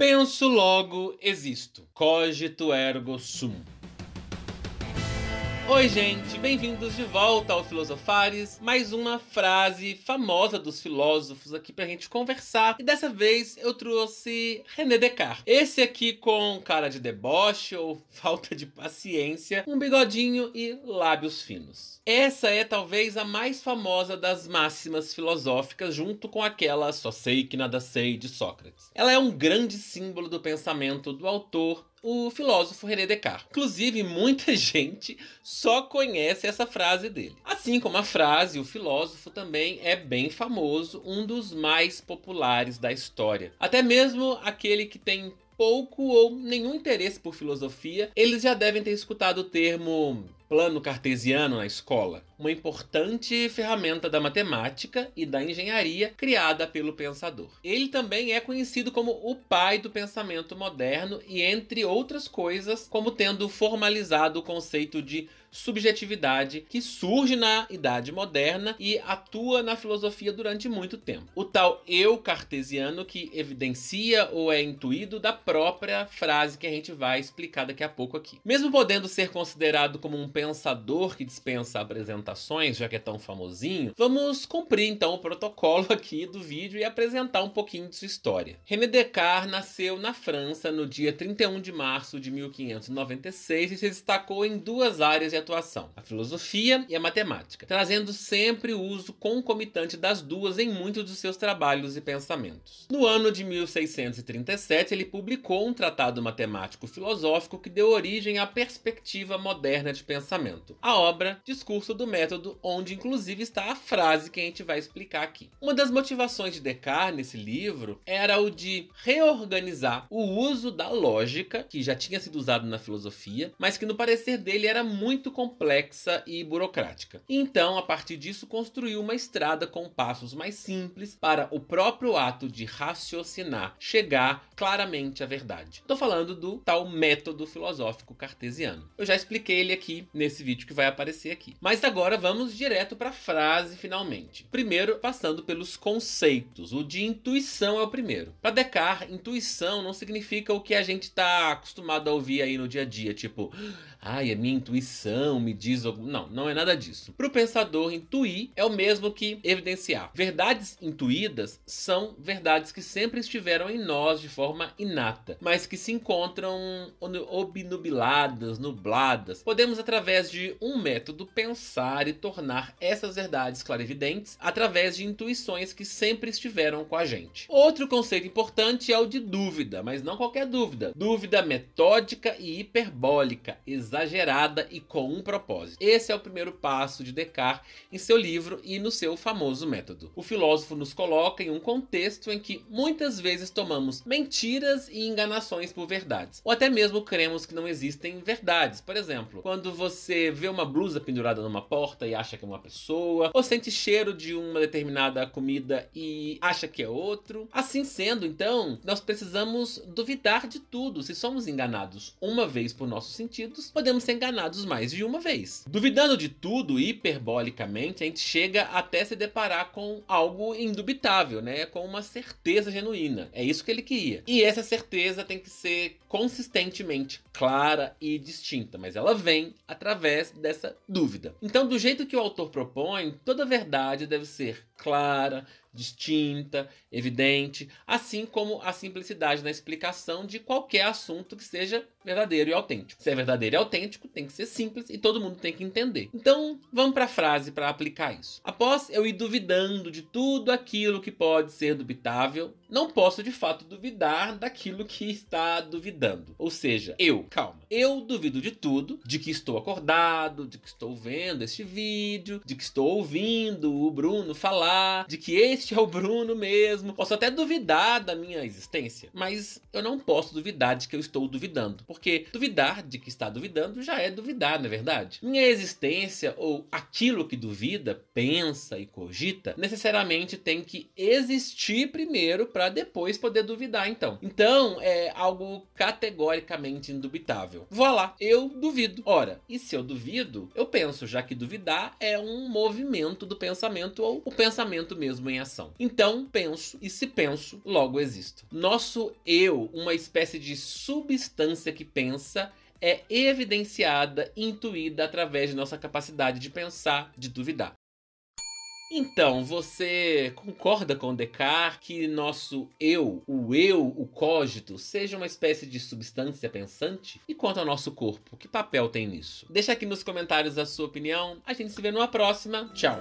Penso logo existo. Cogito ergo sum. Oi, gente, bem-vindos de volta ao Filosofares. Mais uma frase famosa dos filósofos aqui pra gente conversar. E dessa vez eu trouxe René Descartes. Esse aqui com cara de deboche ou falta de paciência, um bigodinho e lábios finos. Essa é talvez a mais famosa das máximas filosóficas, junto com aquela só sei que nada sei de Sócrates. Ela é um grande símbolo do pensamento do autor o filósofo René Descartes. Inclusive, muita gente só conhece essa frase dele. Assim como a frase, o filósofo também é bem famoso, um dos mais populares da história. Até mesmo aquele que tem pouco ou nenhum interesse por filosofia, eles já devem ter escutado o termo plano cartesiano na escola, uma importante ferramenta da matemática e da engenharia criada pelo pensador. Ele também é conhecido como o pai do pensamento moderno e, entre outras coisas, como tendo formalizado o conceito de subjetividade que surge na Idade Moderna e atua na filosofia durante muito tempo. O tal eu cartesiano que evidencia ou é intuído da própria frase que a gente vai explicar daqui a pouco aqui. Mesmo podendo ser considerado como um pensador que dispensa apresentações, já que é tão famosinho, vamos cumprir então o protocolo aqui do vídeo e apresentar um pouquinho de sua história. René Descartes nasceu na França no dia 31 de março de 1596 e se destacou em duas áreas de atuação, a filosofia e a matemática, trazendo sempre o uso concomitante das duas em muitos dos seus trabalhos e pensamentos. No ano de 1637, ele publicou um tratado matemático-filosófico que deu origem à perspectiva moderna de pensamento pensamento. A obra Discurso do Método, onde inclusive está a frase que a gente vai explicar aqui. Uma das motivações de Descartes nesse livro era o de reorganizar o uso da lógica, que já tinha sido usado na filosofia, mas que no parecer dele era muito complexa e burocrática. Então, a partir disso, construiu uma estrada com passos mais simples para o próprio ato de raciocinar chegar claramente à verdade. Estou falando do tal método filosófico cartesiano. Eu já expliquei ele aqui nesse vídeo que vai aparecer aqui. Mas agora vamos direto para a frase finalmente. Primeiro, passando pelos conceitos. O de intuição é o primeiro. Para Descartes, intuição não significa o que a gente está acostumado a ouvir aí no dia a dia, tipo, ai, a é minha intuição me diz algo. Não, não é nada disso. Para o pensador, intuir é o mesmo que evidenciar. Verdades intuídas são verdades que sempre estiveram em nós de forma inata, mas que se encontram obnubiladas, nubladas. Podemos através através de um método pensar e tornar essas verdades clarividentes através de intuições que sempre estiveram com a gente. Outro conceito importante é o de dúvida, mas não qualquer dúvida. Dúvida metódica e hiperbólica, exagerada e com um propósito. Esse é o primeiro passo de Descartes em seu livro e no seu famoso método. O filósofo nos coloca em um contexto em que muitas vezes tomamos mentiras e enganações por verdades, ou até mesmo cremos que não existem verdades. Por exemplo, quando você você vê uma blusa pendurada numa porta e acha que é uma pessoa, ou sente cheiro de uma determinada comida e acha que é outro. Assim sendo, então, nós precisamos duvidar de tudo. Se somos enganados uma vez por nossos sentidos, podemos ser enganados mais de uma vez. Duvidando de tudo hiperbolicamente, a gente chega até se deparar com algo indubitável, né? Com uma certeza genuína. É isso que ele queria. E essa certeza tem que ser consistentemente clara e distinta, mas ela vem através dessa dúvida. Então, do jeito que o autor propõe, toda verdade deve ser clara, distinta, evidente, assim como a simplicidade na explicação de qualquer assunto que seja verdadeiro e autêntico. Se é verdadeiro e autêntico, tem que ser simples e todo mundo tem que entender. Então, vamos para a frase para aplicar isso. Após eu ir duvidando de tudo aquilo que pode ser dubitável, não posso de fato duvidar daquilo que está duvidando. Ou seja, eu, calma, eu duvido de tudo, de que estou acordado, de que estou vendo este vídeo, de que estou ouvindo o Bruno falar, de que esse este é o Bruno mesmo. Posso até duvidar da minha existência, mas eu não posso duvidar de que eu estou duvidando, porque duvidar de que está duvidando já é duvidar, não é verdade? Minha existência ou aquilo que duvida, pensa e cogita, necessariamente tem que existir primeiro para depois poder duvidar, então. Então, é algo categoricamente indubitável. Vá lá, eu duvido. Ora, e se eu duvido, eu penso, já que duvidar é um movimento do pensamento ou o pensamento mesmo em ação. Então, penso, e se penso, logo existo. Nosso eu, uma espécie de substância que pensa, é evidenciada, intuída através de nossa capacidade de pensar, de duvidar. Então, você concorda com Descartes que nosso eu, o eu, o cogito, seja uma espécie de substância pensante? E quanto ao nosso corpo, que papel tem nisso? Deixa aqui nos comentários a sua opinião. A gente se vê numa próxima. Tchau!